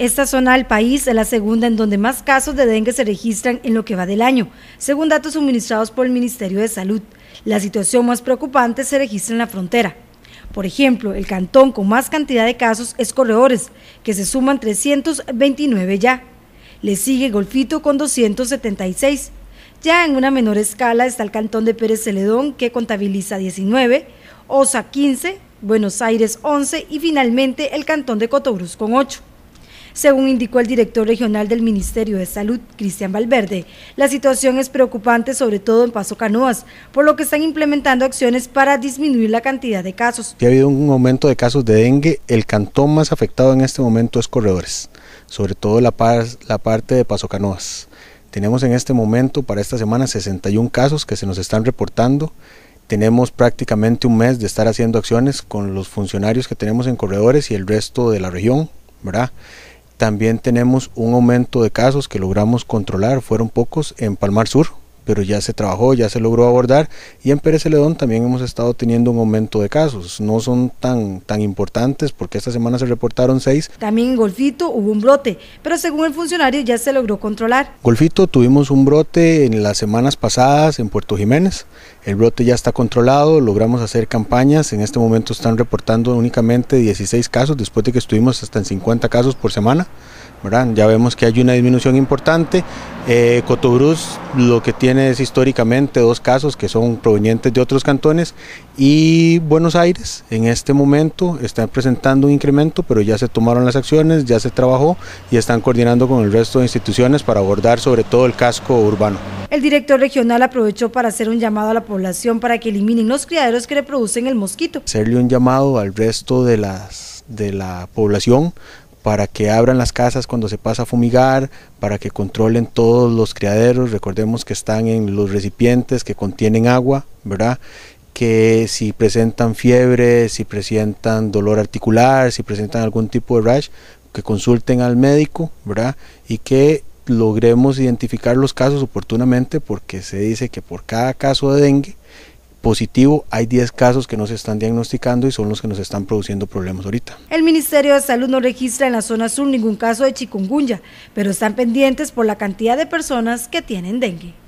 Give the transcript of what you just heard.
Esta zona del país es la segunda en donde más casos de dengue se registran en lo que va del año, según datos suministrados por el Ministerio de Salud. La situación más preocupante se registra en la frontera. Por ejemplo, el cantón con más cantidad de casos es Corredores, que se suman 329 ya. Le sigue Golfito con 276. Ya en una menor escala está el cantón de Pérez Celedón, que contabiliza 19, Osa 15, Buenos Aires 11 y finalmente el cantón de Cotobruz con 8. Según indicó el director regional del Ministerio de Salud, Cristian Valverde, la situación es preocupante sobre todo en Paso Canoas, por lo que están implementando acciones para disminuir la cantidad de casos. ha habido un aumento de casos de dengue, el cantón más afectado en este momento es Corredores, sobre todo la, la parte de Paso Canoas. Tenemos en este momento, para esta semana, 61 casos que se nos están reportando. Tenemos prácticamente un mes de estar haciendo acciones con los funcionarios que tenemos en corredores y el resto de la región, ¿verdad? También tenemos un aumento de casos que logramos controlar, fueron pocos en Palmar Sur, pero ya se trabajó, ya se logró abordar y en Pérez Celedón también hemos estado teniendo un aumento de casos. No son tan, tan importantes porque esta semana se reportaron seis. También en Golfito hubo un brote, pero según el funcionario ya se logró controlar. Golfito tuvimos un brote en las semanas pasadas en Puerto Jiménez. El brote ya está controlado, logramos hacer campañas. En este momento están reportando únicamente 16 casos después de que estuvimos hasta en 50 casos por semana. Ya vemos que hay una disminución importante. Eh, Cotobruz lo que tiene es históricamente dos casos que son provenientes de otros cantones y Buenos Aires en este momento está presentando un incremento, pero ya se tomaron las acciones, ya se trabajó y están coordinando con el resto de instituciones para abordar sobre todo el casco urbano. El director regional aprovechó para hacer un llamado a la población para que eliminen los criaderos que reproducen el mosquito. Hacerle un llamado al resto de las de la población para que abran las casas cuando se pasa a fumigar, para que controlen todos los criaderos, recordemos que están en los recipientes que contienen agua, ¿verdad? que si presentan fiebre, si presentan dolor articular, si presentan algún tipo de rash, que consulten al médico, ¿verdad? Y que logremos identificar los casos oportunamente porque se dice que por cada caso de dengue positivo, hay 10 casos que no se están diagnosticando y son los que nos están produciendo problemas ahorita. El Ministerio de Salud no registra en la zona sur ningún caso de chikungunya, pero están pendientes por la cantidad de personas que tienen dengue.